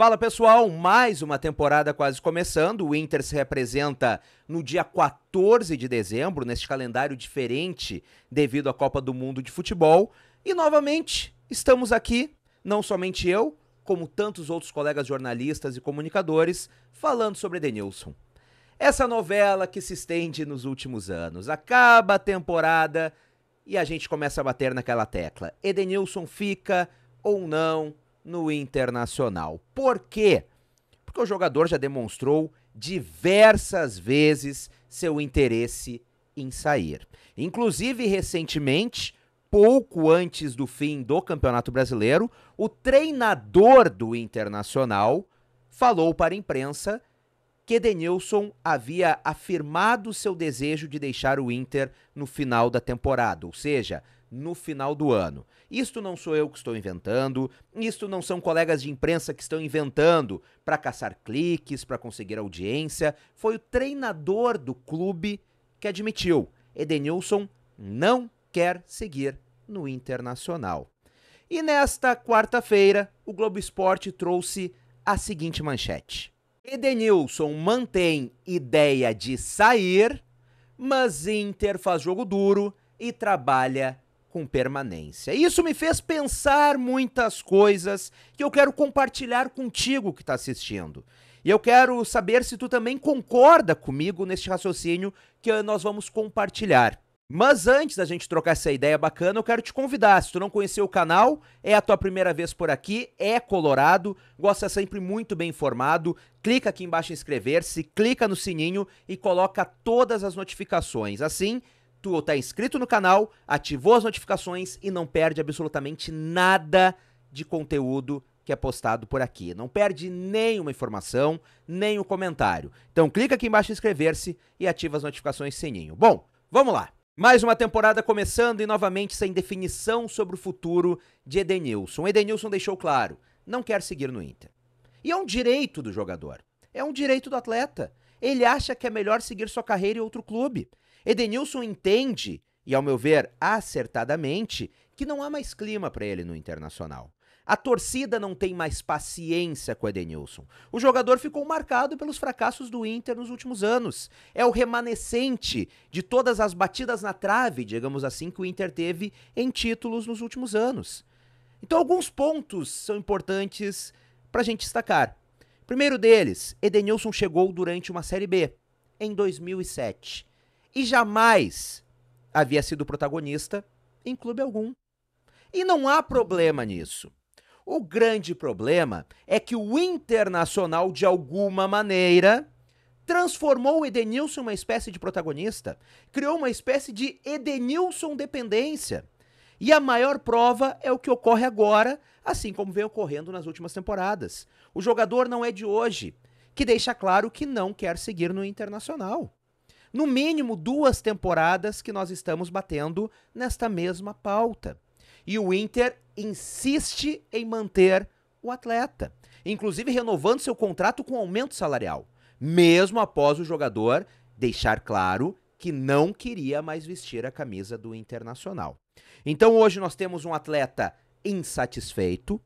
Fala pessoal, mais uma temporada quase começando. O Inter se representa no dia 14 de dezembro, neste calendário diferente devido à Copa do Mundo de Futebol. E novamente estamos aqui, não somente eu, como tantos outros colegas jornalistas e comunicadores, falando sobre Edenilson. Essa novela que se estende nos últimos anos. Acaba a temporada e a gente começa a bater naquela tecla. Edenilson fica ou não no Internacional. Por quê? Porque o jogador já demonstrou diversas vezes seu interesse em sair. Inclusive, recentemente, pouco antes do fim do Campeonato Brasileiro, o treinador do Internacional falou para a imprensa que Denilson havia afirmado seu desejo de deixar o Inter no final da temporada, ou seja, no final do ano. Isto não sou eu que estou inventando, isto não são colegas de imprensa que estão inventando para caçar cliques, para conseguir audiência. Foi o treinador do clube que admitiu: Edenilson não quer seguir no Internacional. E nesta quarta-feira, o Globo Esporte trouxe a seguinte manchete: Edenilson mantém ideia de sair, mas Inter faz jogo duro e trabalha com permanência. Isso me fez pensar muitas coisas que eu quero compartilhar contigo que está assistindo. E eu quero saber se tu também concorda comigo neste raciocínio que nós vamos compartilhar. Mas antes da gente trocar essa ideia bacana, eu quero te convidar. Se tu não conheceu o canal, é a tua primeira vez por aqui, é colorado, gosta sempre muito bem informado, clica aqui embaixo em inscrever-se, clica no sininho e coloca todas as notificações. Assim, tu está inscrito no canal, ativou as notificações e não perde absolutamente nada de conteúdo que é postado por aqui. Não perde nenhuma informação, nem o um comentário. Então clica aqui embaixo em inscrever-se e ativa as notificações sininho. Bom, vamos lá. Mais uma temporada começando e novamente sem definição sobre o futuro de Edenilson. Edenilson deixou claro, não quer seguir no Inter. E é um direito do jogador, é um direito do atleta. Ele acha que é melhor seguir sua carreira em outro clube. Edenilson entende, e ao meu ver acertadamente, que não há mais clima para ele no Internacional. A torcida não tem mais paciência com Edenilson. O jogador ficou marcado pelos fracassos do Inter nos últimos anos. É o remanescente de todas as batidas na trave, digamos assim, que o Inter teve em títulos nos últimos anos. Então, alguns pontos são importantes para a gente destacar. Primeiro deles, Edenilson chegou durante uma Série B, em 2007 e jamais havia sido protagonista em clube algum. E não há problema nisso. O grande problema é que o Internacional, de alguma maneira, transformou o Edenilson em uma espécie de protagonista, criou uma espécie de Edenilson dependência. E a maior prova é o que ocorre agora, assim como vem ocorrendo nas últimas temporadas. O jogador não é de hoje, que deixa claro que não quer seguir no Internacional no mínimo duas temporadas que nós estamos batendo nesta mesma pauta. E o Inter insiste em manter o atleta, inclusive renovando seu contrato com aumento salarial, mesmo após o jogador deixar claro que não queria mais vestir a camisa do Internacional. Então hoje nós temos um atleta insatisfeito,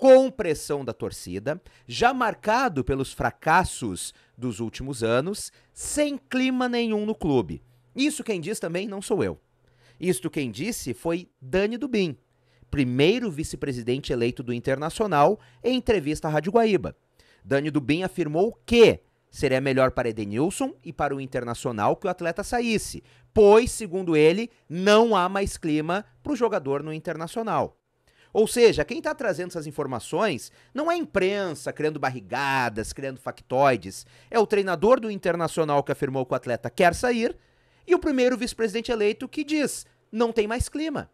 com pressão da torcida, já marcado pelos fracassos dos últimos anos, sem clima nenhum no clube. Isso quem diz também não sou eu. Isto quem disse foi Dani Dubin, primeiro vice-presidente eleito do Internacional, em entrevista à Rádio Guaíba. Dani Dubin afirmou que seria melhor para Edenilson e para o Internacional que o atleta saísse, pois, segundo ele, não há mais clima para o jogador no Internacional. Ou seja, quem está trazendo essas informações não é a imprensa criando barrigadas, criando factoides. É o treinador do Internacional que afirmou que o atleta quer sair e o primeiro vice-presidente eleito que diz: não tem mais clima.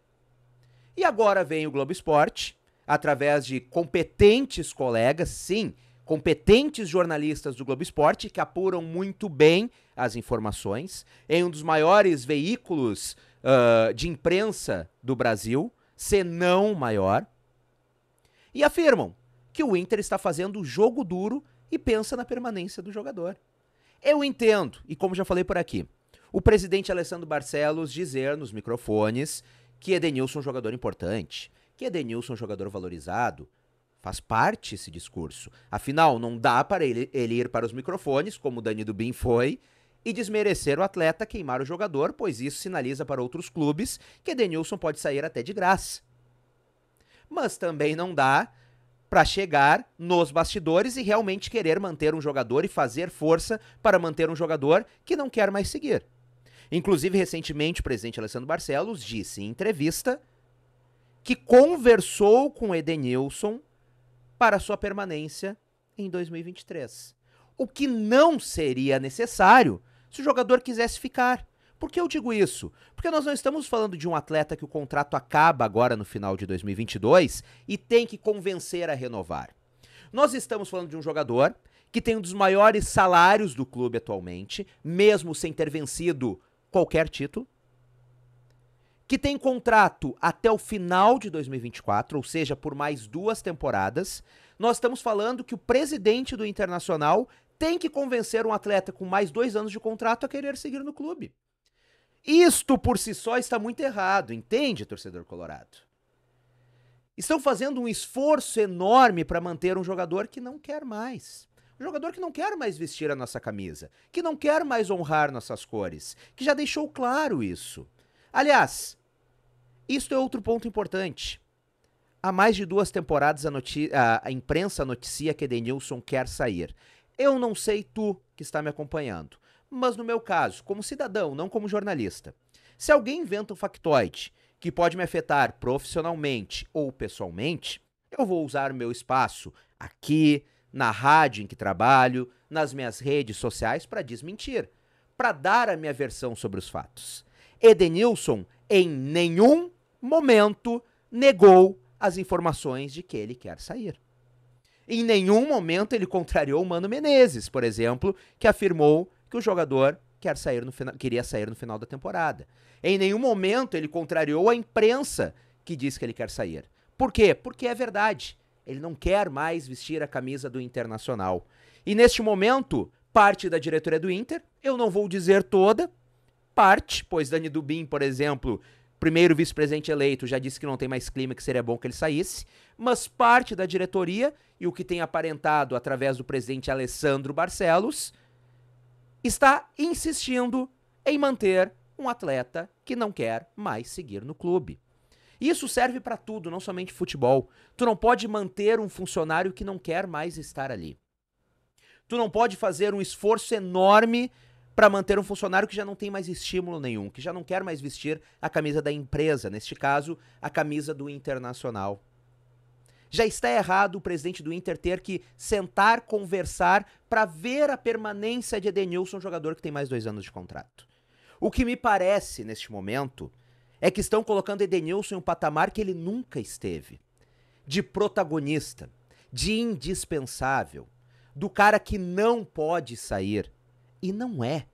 E agora vem o Globo Esporte, através de competentes colegas, sim, competentes jornalistas do Globo Esporte que apuram muito bem as informações em um dos maiores veículos uh, de imprensa do Brasil, senão não maior, e afirmam que o Inter está fazendo o jogo duro e pensa na permanência do jogador. Eu entendo, e como já falei por aqui, o presidente Alessandro Barcelos dizer nos microfones que Edenilson é um jogador importante, que Edenilson é um jogador valorizado. Faz parte esse discurso. Afinal, não dá para ele, ele ir para os microfones, como o Dani Dubin foi, e desmerecer o atleta, queimar o jogador, pois isso sinaliza para outros clubes que Edenilson pode sair até de graça. Mas também não dá para chegar nos bastidores e realmente querer manter um jogador e fazer força para manter um jogador que não quer mais seguir. Inclusive, recentemente, o presidente Alessandro Barcelos disse em entrevista que conversou com Edenilson para sua permanência em 2023. O que não seria necessário, se o jogador quisesse ficar. Por que eu digo isso? Porque nós não estamos falando de um atleta que o contrato acaba agora no final de 2022 e tem que convencer a renovar. Nós estamos falando de um jogador que tem um dos maiores salários do clube atualmente, mesmo sem ter vencido qualquer título, que tem contrato até o final de 2024, ou seja, por mais duas temporadas. Nós estamos falando que o presidente do Internacional tem que convencer um atleta com mais dois anos de contrato a querer seguir no clube. Isto por si só está muito errado, entende, torcedor colorado? Estão fazendo um esforço enorme para manter um jogador que não quer mais. Um jogador que não quer mais vestir a nossa camisa, que não quer mais honrar nossas cores, que já deixou claro isso. Aliás, isto é outro ponto importante. Há mais de duas temporadas a, a imprensa noticia que Edenilson quer sair. Eu não sei tu que está me acompanhando, mas no meu caso, como cidadão, não como jornalista. Se alguém inventa um factoide que pode me afetar profissionalmente ou pessoalmente, eu vou usar meu espaço aqui, na rádio em que trabalho, nas minhas redes sociais para desmentir, para dar a minha versão sobre os fatos. Edenilson em nenhum momento negou as informações de que ele quer sair. Em nenhum momento ele contrariou o Mano Menezes, por exemplo, que afirmou que o jogador quer sair no final, queria sair no final da temporada. Em nenhum momento ele contrariou a imprensa que diz que ele quer sair. Por quê? Porque é verdade. Ele não quer mais vestir a camisa do Internacional. E neste momento, parte da diretoria do Inter, eu não vou dizer toda, parte, pois Dani Dubin, por exemplo, primeiro vice-presidente eleito já disse que não tem mais clima, que seria bom que ele saísse, mas parte da diretoria e o que tem aparentado através do presidente Alessandro Barcelos está insistindo em manter um atleta que não quer mais seguir no clube. Isso serve para tudo, não somente futebol. Tu não pode manter um funcionário que não quer mais estar ali. Tu não pode fazer um esforço enorme para manter um funcionário que já não tem mais estímulo nenhum, que já não quer mais vestir a camisa da empresa, neste caso, a camisa do Internacional. Já está errado o presidente do Inter ter que sentar, conversar para ver a permanência de Edenilson, jogador que tem mais dois anos de contrato. O que me parece neste momento é que estão colocando Edenilson em um patamar que ele nunca esteve de protagonista, de indispensável, do cara que não pode sair, e não é.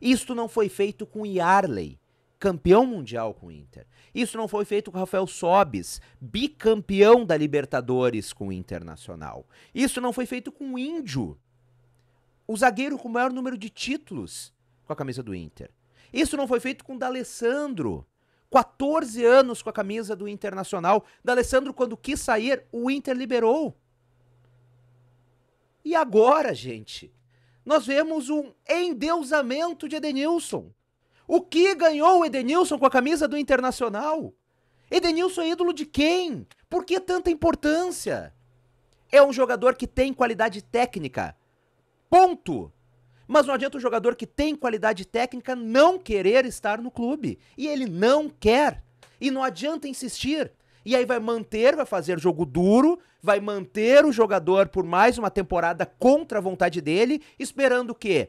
Isto não foi feito com Yarley, campeão mundial com o Inter. Isso não foi feito com Rafael Sobis, bicampeão da Libertadores com o Internacional. Isso não foi feito com o Índio, o zagueiro com o maior número de títulos com a camisa do Inter. Isso não foi feito com o D'Alessandro. 14 anos com a camisa do Internacional. D'Alessandro, quando quis sair, o Inter liberou. E agora, gente? nós vemos um endeusamento de Edenilson. O que ganhou Edenilson com a camisa do Internacional? Edenilson é ídolo de quem? Por que tanta importância? É um jogador que tem qualidade técnica. Ponto. Mas não adianta um jogador que tem qualidade técnica não querer estar no clube. E ele não quer. E não adianta insistir. E aí vai manter, vai fazer jogo duro, vai manter o jogador por mais uma temporada contra a vontade dele, esperando que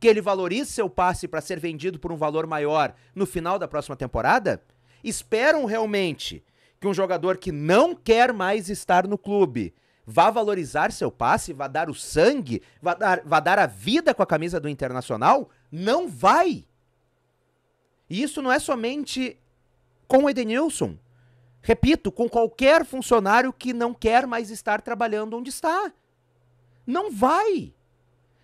que ele valorize seu passe para ser vendido por um valor maior no final da próxima temporada? Esperam realmente que um jogador que não quer mais estar no clube vá valorizar seu passe, vá dar o sangue, vá dar, vá dar a vida com a camisa do Internacional? Não vai! E isso não é somente com o Edenilson. Repito, com qualquer funcionário que não quer mais estar trabalhando onde está. Não vai.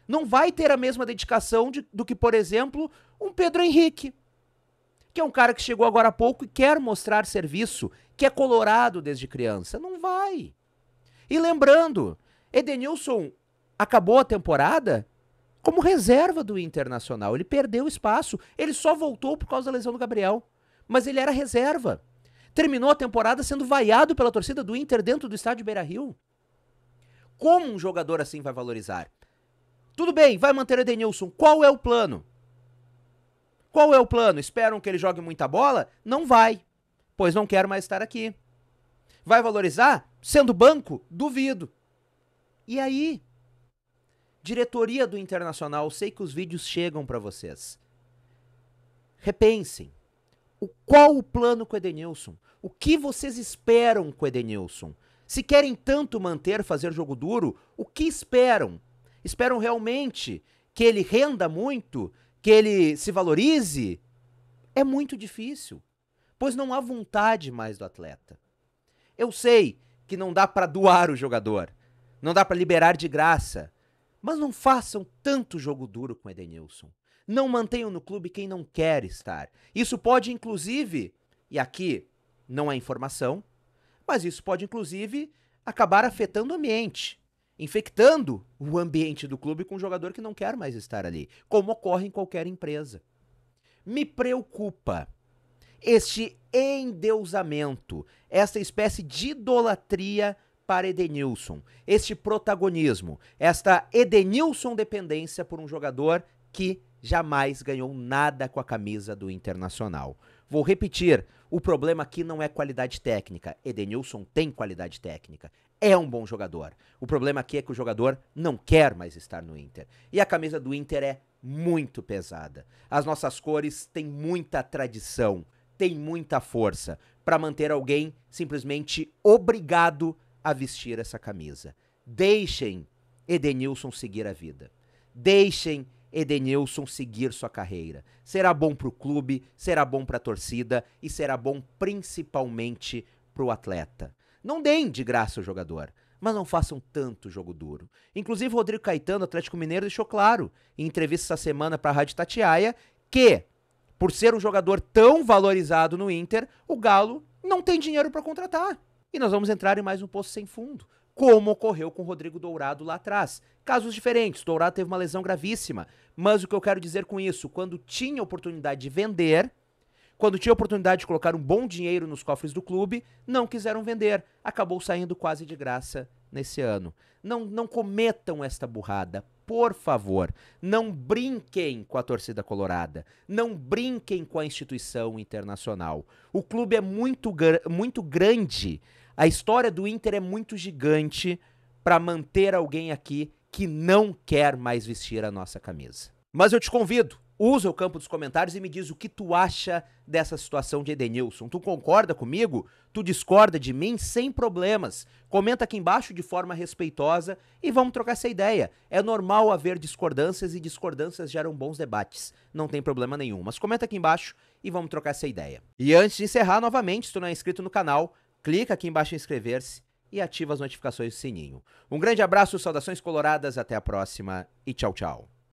Não vai ter a mesma dedicação de, do que, por exemplo, um Pedro Henrique, que é um cara que chegou agora há pouco e quer mostrar serviço, que é colorado desde criança. Não vai. E lembrando, Edenilson acabou a temporada como reserva do Internacional. Ele perdeu espaço. Ele só voltou por causa da lesão do Gabriel. Mas ele era reserva. Terminou a temporada sendo vaiado pela torcida do Inter dentro do estádio Beira Rio. Como um jogador assim vai valorizar? Tudo bem, vai manter o Edenilson. Qual é o plano? Qual é o plano? Esperam que ele jogue muita bola? Não vai, pois não quero mais estar aqui. Vai valorizar? Sendo banco? Duvido. E aí? Diretoria do Internacional, sei que os vídeos chegam para vocês. Repensem. O, qual o plano com o Edenilson? O que vocês esperam com o Edenilson? Se querem tanto manter, fazer jogo duro, o que esperam? Esperam realmente que ele renda muito? Que ele se valorize? É muito difícil, pois não há vontade mais do atleta. Eu sei que não dá para doar o jogador, não dá para liberar de graça, mas não façam tanto jogo duro com o Edenilson. Não mantenham no clube quem não quer estar. Isso pode, inclusive, e aqui não é informação, mas isso pode, inclusive, acabar afetando o ambiente, infectando o ambiente do clube com um jogador que não quer mais estar ali, como ocorre em qualquer empresa. Me preocupa este endeusamento, esta espécie de idolatria para Edenilson, este protagonismo, esta Edenilson dependência por um jogador que jamais ganhou nada com a camisa do Internacional. Vou repetir, o problema aqui não é qualidade técnica. Edenilson tem qualidade técnica. É um bom jogador. O problema aqui é que o jogador não quer mais estar no Inter. E a camisa do Inter é muito pesada. As nossas cores têm muita tradição, têm muita força para manter alguém simplesmente obrigado a vestir essa camisa. Deixem Edenilson seguir a vida. Deixem Edenilson seguir sua carreira. Será bom para o clube, será bom para a torcida e será bom principalmente para o atleta. Não deem de graça o jogador, mas não façam tanto jogo duro. Inclusive, Rodrigo Caetano, Atlético Mineiro, deixou claro em entrevista essa semana para a Rádio Tatiaia que, por ser um jogador tão valorizado no Inter, o Galo não tem dinheiro para contratar. E nós vamos entrar em mais um poço sem fundo, como ocorreu com o Rodrigo Dourado lá atrás, casos diferentes. Tourado teve uma lesão gravíssima. Mas o que eu quero dizer com isso, quando tinha oportunidade de vender, quando tinha oportunidade de colocar um bom dinheiro nos cofres do clube, não quiseram vender. Acabou saindo quase de graça nesse ano. Não, não cometam esta burrada, por favor. Não brinquem com a torcida colorada. Não brinquem com a instituição internacional. O clube é muito, muito grande. A história do Inter é muito gigante para manter alguém aqui que não quer mais vestir a nossa camisa. Mas eu te convido, usa o campo dos comentários e me diz o que tu acha dessa situação de Edenilson. Tu concorda comigo? Tu discorda de mim? Sem problemas. Comenta aqui embaixo de forma respeitosa e vamos trocar essa ideia. É normal haver discordâncias e discordâncias geram bons debates. Não tem problema nenhum. Mas comenta aqui embaixo e vamos trocar essa ideia. E antes de encerrar, novamente, se tu não é inscrito no canal, clica aqui embaixo em inscrever-se e ativa as notificações do sininho. Um grande abraço, saudações coloradas, até a próxima e tchau, tchau.